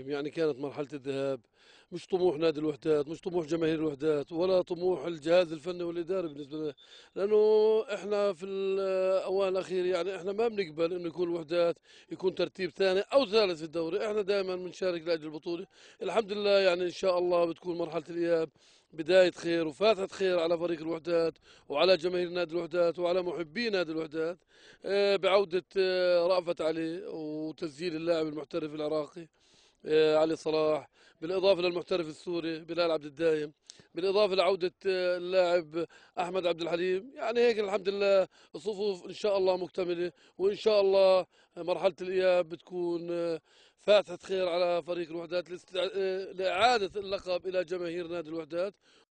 يعني كانت مرحلة الذهاب مش طموح نادي الوحدات مش طموح جماهير الوحدات ولا طموح الجهاز الفني والإداري بالنسبة لنا لأنه إحنا في الأوان الأخير يعني إحنا ما بنقبل إنه يكون الوحدات يكون ترتيب ثاني أو ثالث في الدوري إحنا دائما بنشارك لأجل البطولة الحمد لله يعني إن شاء الله بتكون مرحلة الإياب بداية خير وفاتحة خير على فريق الوحدات وعلى جماهير نادي الوحدات وعلى محبي نادي الوحدات آه، بعودة آه، رأفت علي وتسجيل اللاعب المحترف العراقي آه، علي صلاح بالاضافه للمحترف السوري بلال عبد الدايم بالاضافه لعوده آه، اللاعب احمد عبد الحليم يعني هيك الحمد لله الصفوف ان شاء الله مكتمله وان شاء الله مرحله الاياب بتكون آه، فاتحه خير على فريق الوحدات لاعاده اللقب الى جماهير نادي الوحدات